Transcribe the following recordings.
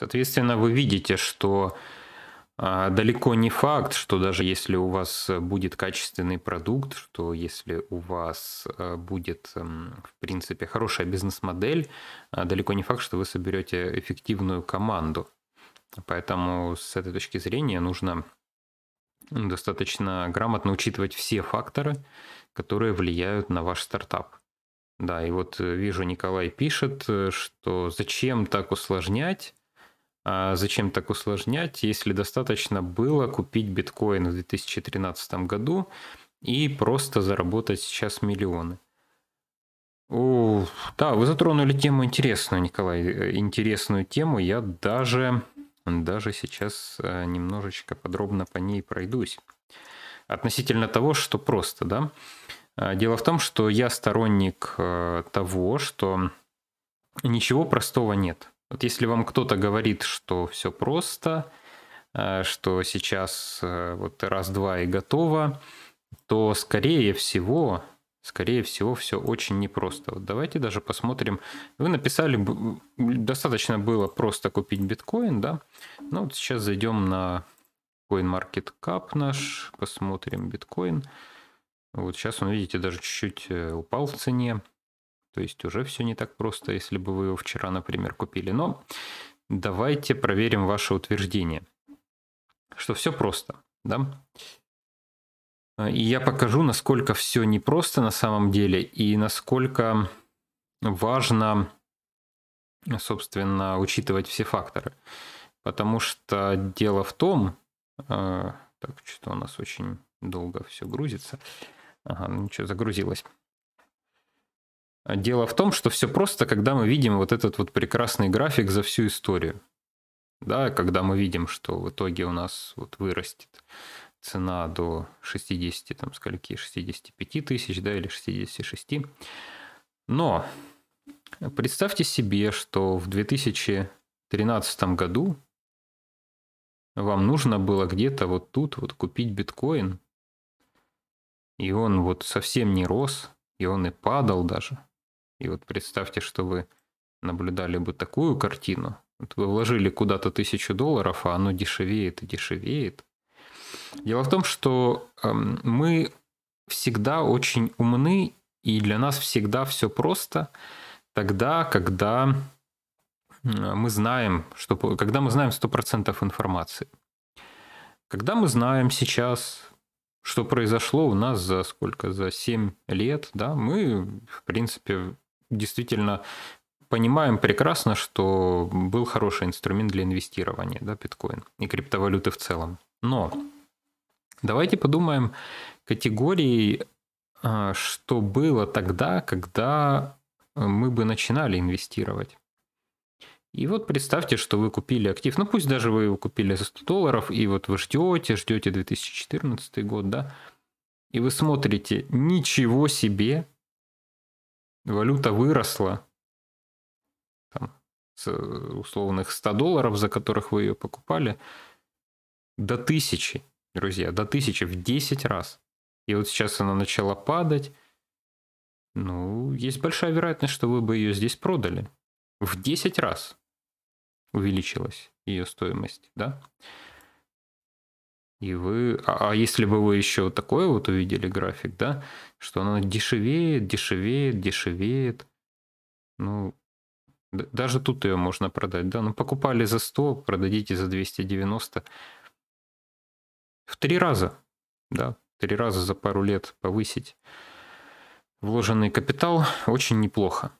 Соответственно, вы видите, что а, далеко не факт, что даже если у вас будет качественный продукт, что если у вас а, будет, эм, в принципе, хорошая бизнес-модель, а, далеко не факт, что вы соберете эффективную команду. Поэтому с этой точки зрения нужно достаточно грамотно учитывать все факторы, которые влияют на ваш стартап. Да, и вот э, вижу, Николай пишет, э, что зачем так усложнять, а зачем так усложнять, если достаточно было купить биткоин в 2013 году и просто заработать сейчас миллионы? О, да, вы затронули тему интересную, Николай, э, интересную тему. Я даже, даже сейчас э, немножечко подробно по ней пройдусь. Относительно того, что просто, да? А, дело в том, что я сторонник э, того, что ничего простого нет. Вот если вам кто-то говорит, что все просто, э, что сейчас э, вот раз-два и готово, то скорее всего, скорее всего, все очень непросто. Вот давайте даже посмотрим. Вы написали, достаточно было просто купить биткоин, да? Ну вот сейчас зайдем на CoinMarketCap наш, посмотрим биткоин. Вот сейчас он, видите, даже чуть-чуть э, упал в цене. То есть уже все не так просто, если бы вы его вчера, например, купили. Но давайте проверим ваше утверждение, что все просто, да? И я покажу, насколько все непросто на самом деле и насколько важно, собственно, учитывать все факторы. Потому что дело в том, э, так, что у нас очень долго все грузится. Ага, ну, ничего, загрузилось. А дело в том, что все просто, когда мы видим вот этот вот прекрасный график за всю историю. Да, когда мы видим, что в итоге у нас вот вырастет цена до 60, там скольки, 65 тысяч, да, или 66. Но представьте себе, что в 2013 году вам нужно было где-то вот тут вот купить биткоин, и он вот совсем не рос, и он и падал даже – и вот представьте, что вы наблюдали бы такую картину. Вот вы вложили куда-то тысячу долларов, а оно дешевеет и дешевеет. Дело в том, что эм, мы всегда очень умны, и для нас всегда все просто тогда, когда э, мы знаем, что, когда мы знаем 100% информации. Когда мы знаем сейчас, что произошло у нас за сколько, за 7 лет, да, мы, в принципе, действительно понимаем прекрасно, что был хороший инструмент для инвестирования, да, биткоин и криптовалюты в целом. Но давайте подумаем категории, а, что было тогда, когда мы бы начинали инвестировать. И вот представьте, что вы купили актив, ну пусть даже вы его купили за 100 долларов, и вот вы ждете, ждете 2014 год, да, и вы смотрите, ничего себе, валюта выросла там, с условных 100 долларов, за которых вы ее покупали, до тысячи, друзья, до тысячи в 10 раз. И вот сейчас она начала падать. Ну, есть большая вероятность, что вы бы ее здесь продали. В 10 раз увеличилась ее стоимость, да? И вы, а, а если бы вы еще вот такое вот увидели график, да, что оно дешевеет, дешевеет, дешевеет, ну, даже тут ее можно продать, да, ну, покупали за 100, продадите за 290, в три раза, да, три раза за пару лет повысить вложенный капитал очень неплохо.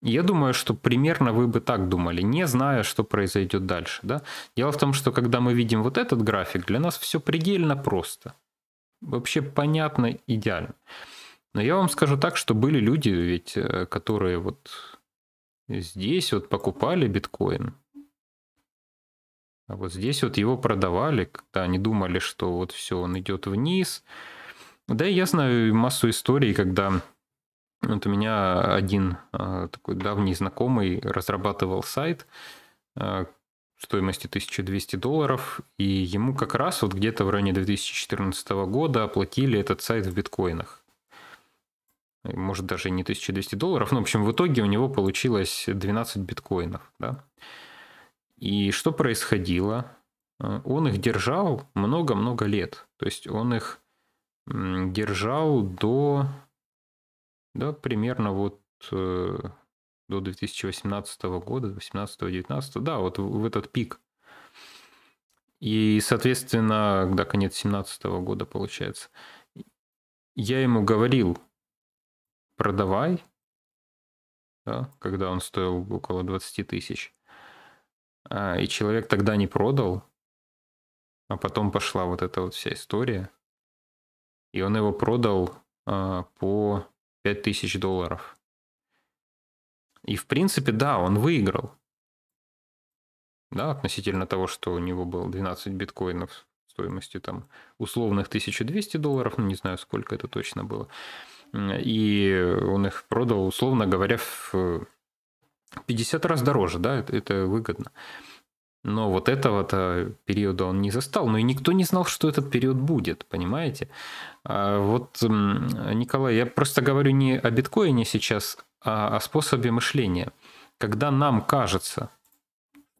Я думаю, что примерно вы бы так думали, не зная, что произойдет дальше. Да? Дело в том, что когда мы видим вот этот график, для нас все предельно просто. Вообще понятно, идеально. Но я вам скажу так, что были люди, ведь, э, которые вот здесь вот покупали биткоин, а вот здесь вот его продавали, когда они думали, что вот все, он идет вниз. Да и я знаю массу историй, когда вот у меня один а, такой давний знакомый разрабатывал сайт а, стоимости 1200 долларов, и ему как раз вот где-то в районе 2014 года оплатили этот сайт в биткоинах. Может, даже не 1200 долларов, но, в общем, в итоге у него получилось 12 биткоинов, да. И что происходило? А, он их держал много-много лет. То есть он их держал до да, примерно вот э, до 2018 года, 18-19, да, вот в этот пик. И, соответственно, до конец 17 года, получается. Я ему говорил, продавай, да, когда он стоил около 20 тысяч. А, и человек тогда не продал, а потом пошла вот эта вот вся история. И он его продал а, по 5000 долларов. И, в принципе, да, он выиграл. Да, относительно того, что у него было 12 биткоинов стоимостью там условных 1200 долларов, ну не знаю, сколько это точно было. И он их продал, условно говоря, в 50 раз дороже, да, это, это выгодно. Но вот этого-то периода он не застал. Но и никто не знал, что этот период будет, понимаете? А вот, Николай, я просто говорю не о биткоине сейчас, а о способе мышления. Когда нам кажется,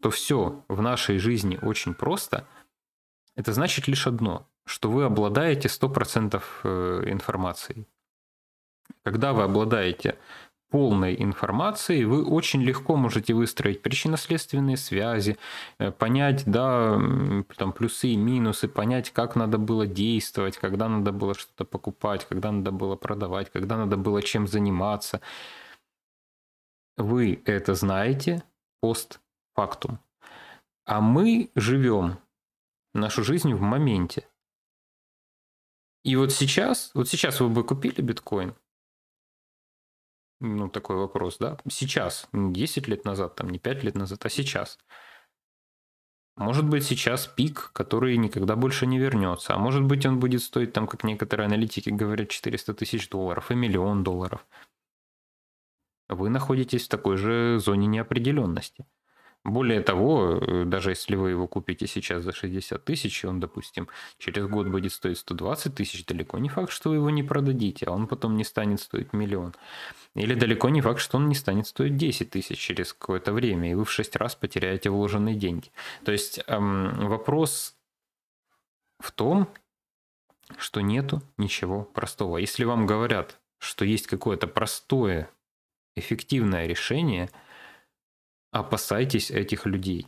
что все в нашей жизни очень просто, это значит лишь одно, что вы обладаете 100% э, информацией. Когда вы обладаете полной информации вы очень легко можете выстроить причинно-следственные связи, э, понять, да, там плюсы и минусы, понять, как надо было действовать, когда надо было что-то покупать, когда надо было продавать, когда надо было чем заниматься. Вы это знаете постфактум. А мы живем нашу жизнь в моменте. И вот сейчас, вот сейчас вы бы купили биткоин – ну, такой вопрос, да, сейчас, не 10 лет назад, там, не 5 лет назад, а сейчас. Может быть, сейчас пик, который никогда больше не вернется. А может быть, он будет стоить, там, как некоторые аналитики говорят, 400 тысяч долларов и миллион долларов. Вы находитесь в такой же зоне неопределенности. Более того, э, даже если вы его купите сейчас за 60 тысяч, он, допустим, через год будет стоить 120 тысяч, далеко не факт, что вы его не продадите, а он потом не станет стоить миллион. Или далеко не факт, что он не станет стоить 10 тысяч через какое-то время, и вы в 6 раз потеряете вложенные деньги. То есть эм, вопрос в том, что нету ничего простого. А если вам говорят, что есть какое-то простое, эффективное решение – опасайтесь этих людей.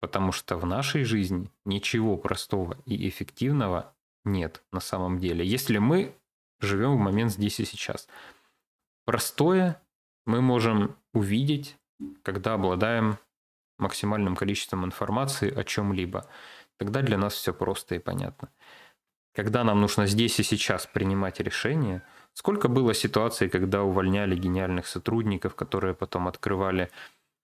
Потому что в нашей жизни ничего простого и эффективного нет на самом деле. Если мы живем в момент здесь и сейчас. Простое мы можем увидеть, когда обладаем максимальным количеством информации о чем-либо. Тогда для нас все просто и понятно. Когда нам нужно здесь и сейчас принимать решения, сколько было ситуаций, когда увольняли гениальных сотрудников, которые потом открывали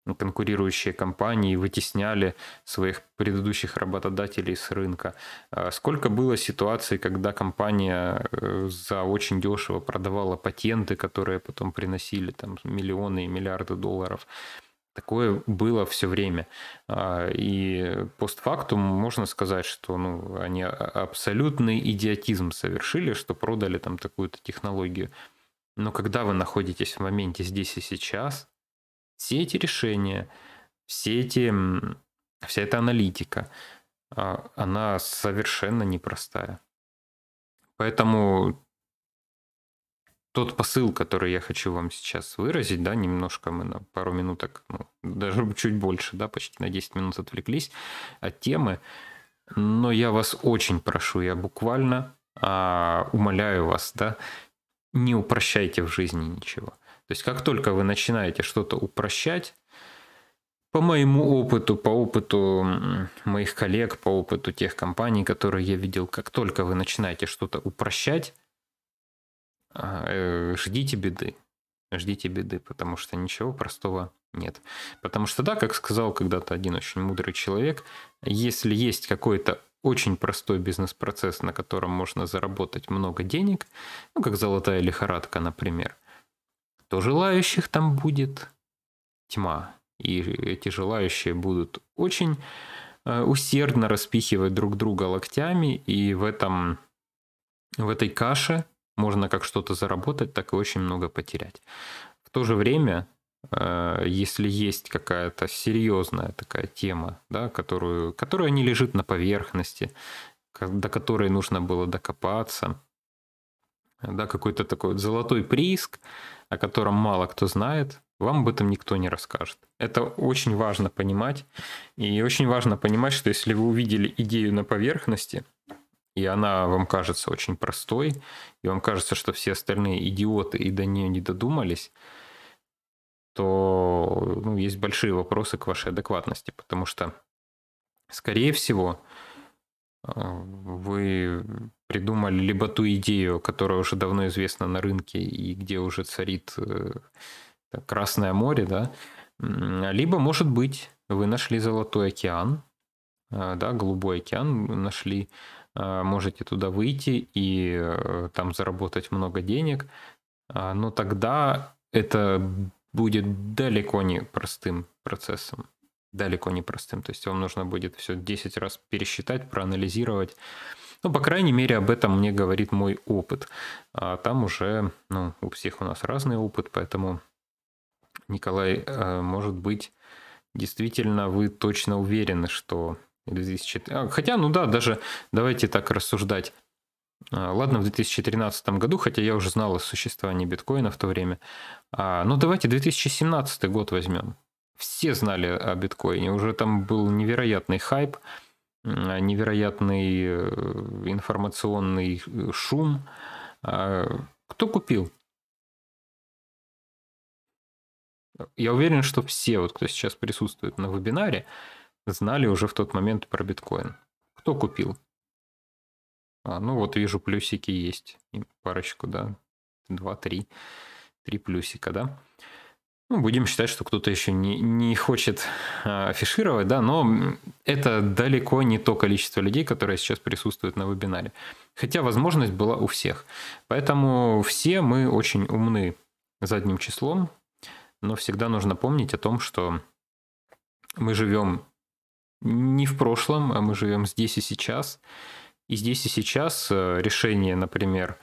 ну, конкурирующие компании вытесняли своих предыдущих работодателей с рынка. А сколько было ситуаций, когда компания э, за очень дешево продавала патенты, которые потом приносили там миллионы и миллиарды долларов. Такое было все время. А, и постфактум можно сказать, что ну, они а, абсолютный идиотизм совершили, что продали там такую-то технологию. Но когда вы находитесь в моменте здесь и сейчас, все эти решения, все эти, вся эта аналитика, а, она совершенно непростая. Поэтому тот посыл, который я хочу вам сейчас выразить, да, немножко мы на пару минуток, ну, даже чуть больше, да, почти на 10 минут отвлеклись от темы, но я вас очень прошу, я буквально а, умоляю вас, да, не упрощайте в жизни ничего. То есть как только вы начинаете что-то упрощать, по моему опыту, по опыту моих коллег, по опыту тех компаний, которые я видел, как только вы начинаете что-то упрощать, а, э, ждите беды. Ждите беды, потому что ничего простого нет. Потому что, да, как сказал когда-то один очень мудрый человек, если есть какой-то очень простой бизнес-процесс, на котором можно заработать много денег, ну, как золотая лихорадка, например – то желающих там будет тьма. И э, эти желающие будут очень э, усердно распихивать друг друга локтями, и в этом в этой каше можно как что-то заработать, так и очень много потерять. В то же время, э, если есть какая-то серьезная такая тема, да, которую, которая не лежит на поверхности, до которой нужно было докопаться, да, какой-то такой вот золотой прииск, о котором мало кто знает, вам об этом никто не расскажет. Это очень важно понимать. И очень важно понимать, что если вы увидели идею на поверхности, и она вам кажется очень простой, и вам кажется, что все остальные идиоты и до нее не додумались, то ну, есть большие вопросы к вашей адекватности, потому что, скорее всего, вы придумали либо ту идею, которая уже давно известна на рынке и где уже царит э, Красное море, да, либо, может быть, вы нашли Золотой океан, э, да, Голубой океан нашли, э, можете туда выйти и там заработать много денег, а, но тогда это будет далеко не простым процессом далеко не простым. То есть вам нужно будет все 10 раз пересчитать, проанализировать. Ну, по крайней мере, об этом мне говорит мой опыт. А там уже, ну, у всех у нас разный опыт, поэтому, Николай, э, может быть, действительно вы точно уверены, что 2004... Хотя, ну да, даже давайте так рассуждать. А, ладно, в 2013 году, хотя я уже знал о существовании биткоина в то время. А, ну давайте 2017 год возьмем все знали о биткоине, уже там был невероятный хайп, невероятный э, информационный э, шум. А, кто купил? Я уверен, что все, вот кто сейчас присутствует на вебинаре, знали уже в тот момент про биткоин. Кто купил? А, ну вот вижу, плюсики есть. парочку, да. Два, три. Три плюсика, да ну, будем считать, что кто-то еще не, не хочет э, афишировать, да, но это далеко не то количество людей, которые сейчас присутствуют на вебинаре. Хотя возможность была у всех. Поэтому все мы очень умны задним числом, но всегда нужно помнить о том, что мы живем не в прошлом, а мы живем здесь и сейчас. И здесь и сейчас э, решение, например,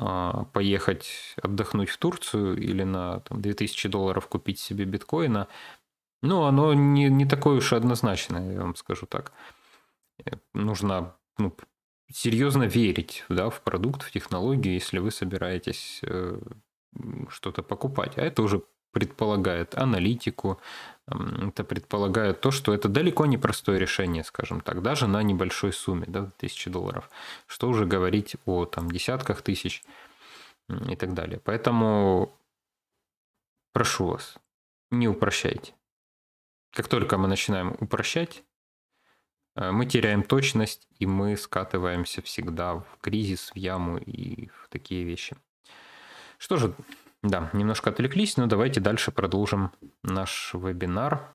а, поехать отдохнуть в Турцию или на там, 2000 долларов купить себе биткоина, ну, оно не, не такое уж однозначное, я вам скажу так. Э, нужно ну, серьезно верить да, в продукт, в технологию, если вы собираетесь э, что-то покупать. А это уже предполагает аналитику, это предполагает то, что это далеко не простое решение, скажем так, даже на небольшой сумме, да, тысячи долларов. Что уже говорить о там десятках тысяч и так далее. Поэтому прошу вас, не упрощайте. Как только мы начинаем упрощать, э, мы теряем точность, и мы скатываемся всегда в кризис, в яму и в такие вещи. Что же, да, немножко отвлеклись, но давайте дальше продолжим наш вебинар.